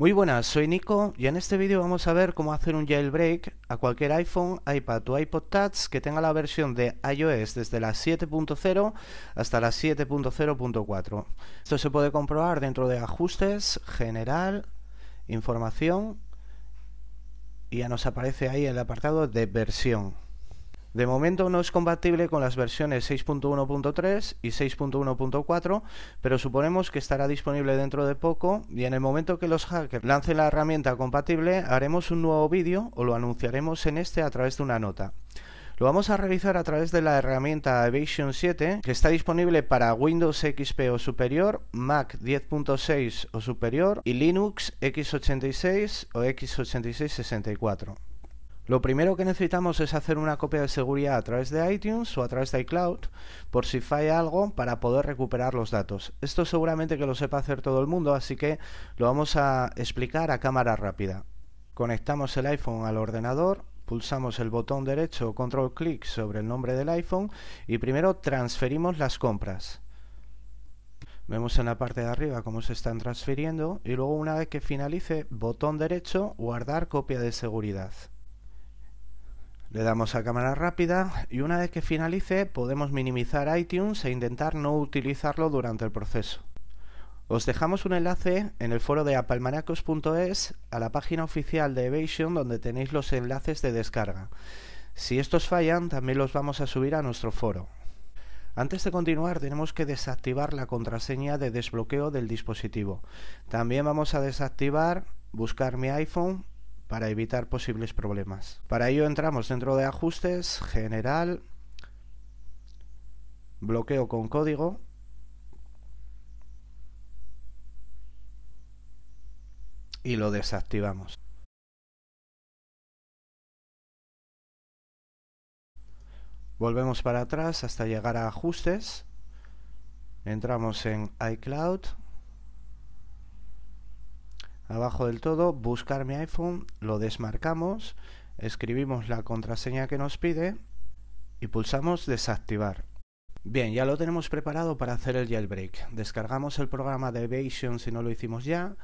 Muy buenas, soy Nico y en este vídeo vamos a ver cómo hacer un jailbreak a cualquier iPhone, iPad o iPod Touch que tenga la versión de iOS desde la 7.0 hasta la 7.0.4. Esto se puede comprobar dentro de ajustes, general, información y ya nos aparece ahí el apartado de versión. De momento no es compatible con las versiones 6.1.3 y 6.1.4, pero suponemos que estará disponible dentro de poco y en el momento que los hackers lancen la herramienta compatible haremos un nuevo vídeo o lo anunciaremos en este a través de una nota. Lo vamos a realizar a través de la herramienta Evasion 7, que está disponible para Windows XP o superior, Mac 10.6 o superior y Linux x86 o x86 64. Lo primero que necesitamos es hacer una copia de seguridad a través de iTunes o a través de iCloud por si falla algo para poder recuperar los datos. Esto seguramente que lo sepa hacer todo el mundo, así que lo vamos a explicar a cámara rápida. Conectamos el iPhone al ordenador, pulsamos el botón derecho o control clic sobre el nombre del iPhone y primero transferimos las compras. Vemos en la parte de arriba cómo se están transfiriendo y luego una vez que finalice botón derecho guardar copia de seguridad. Le damos a cámara rápida y una vez que finalice podemos minimizar iTunes e intentar no utilizarlo durante el proceso. Os dejamos un enlace en el foro de apalmaracos.es a la página oficial de Evasion donde tenéis los enlaces de descarga. Si estos fallan, también los vamos a subir a nuestro foro. Antes de continuar tenemos que desactivar la contraseña de desbloqueo del dispositivo. También vamos a desactivar buscar mi iPhone para evitar posibles problemas. Para ello entramos dentro de ajustes, general, bloqueo con código. Y lo desactivamos. Volvemos para atrás hasta llegar a ajustes. Entramos en iCloud, abajo del todo, buscar mi iPhone, lo desmarcamos, escribimos la contraseña que nos pide y pulsamos desactivar. Bien, ya lo tenemos preparado para hacer el jailbreak. Descargamos el programa de Aviation si no lo hicimos ya,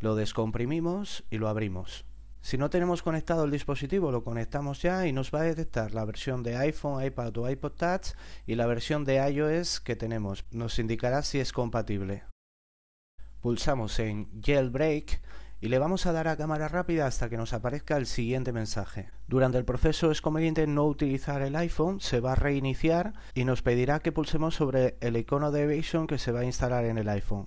lo descomprimimos y lo abrimos. Si no tenemos conectado el dispositivo, lo conectamos ya y nos va a detectar la versión de iPhone, iPad o iPod Touch y la versión de iOS que tenemos. Nos indicará si es compatible pulsamos en Jailbreak y le vamos a dar a cámara rápida hasta que nos aparezca el siguiente mensaje. Durante el proceso es conveniente no utilizar el iPhone, se va a reiniciar y nos pedirá que pulsemos sobre el icono de Evasion que se va a instalar en el iPhone.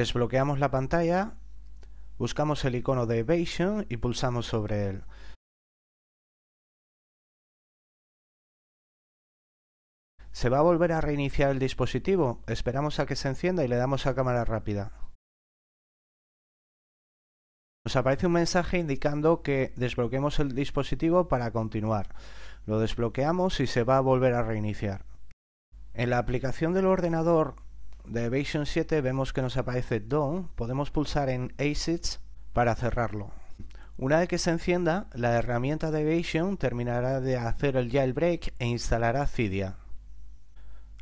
Desbloqueamos la pantalla, buscamos el icono de Evasion y pulsamos sobre él. Se va a volver a reiniciar el dispositivo. Esperamos a que se encienda y le damos a cámara rápida. Nos aparece un mensaje indicando que desbloqueemos el dispositivo para continuar. Lo desbloqueamos y se va a volver a reiniciar. En la aplicación del ordenador de Evasion 7 vemos que nos aparece Done, Podemos pulsar en ASICS para cerrarlo. Una vez que se encienda, la herramienta de Evasion terminará de hacer el jailbreak e instalará Cydia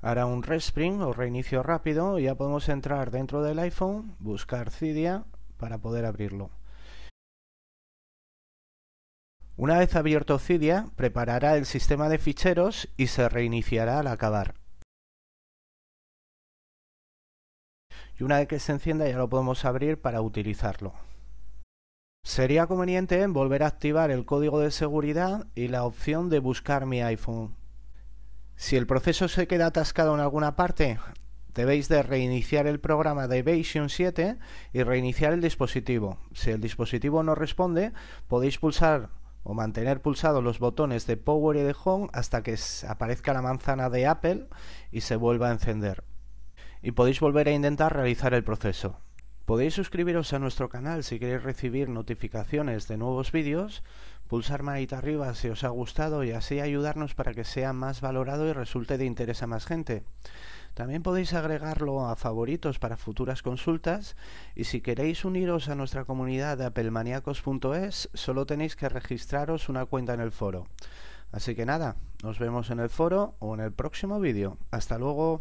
hará un respring o reinicio rápido y ya podemos entrar dentro del iPhone, buscar Cydia para poder abrirlo. Una vez abierto Cydia, preparará el sistema de ficheros y se reiniciará al acabar. Y una vez que se encienda ya lo podemos abrir para utilizarlo. Sería conveniente volver a activar el código de seguridad y la opción de buscar mi iPhone si el proceso se queda atascado en alguna parte, debéis de reiniciar el programa de evasion 7 y reiniciar el dispositivo. Si el dispositivo no responde, podéis pulsar o mantener pulsados los botones de Power y de Home hasta que aparezca la manzana de Apple y se vuelva a encender. Y podéis volver a intentar realizar el proceso. Podéis suscribiros a nuestro canal si queréis recibir notificaciones de nuevos vídeos Pulsar manita arriba si os ha gustado y así ayudarnos para que sea más valorado y resulte de interés a más gente. También podéis agregarlo a favoritos para futuras consultas y si queréis uniros a nuestra comunidad de apelmaniacos.es solo tenéis que registraros una cuenta en el foro. Así que nada, nos vemos en el foro o en el próximo vídeo. Hasta luego.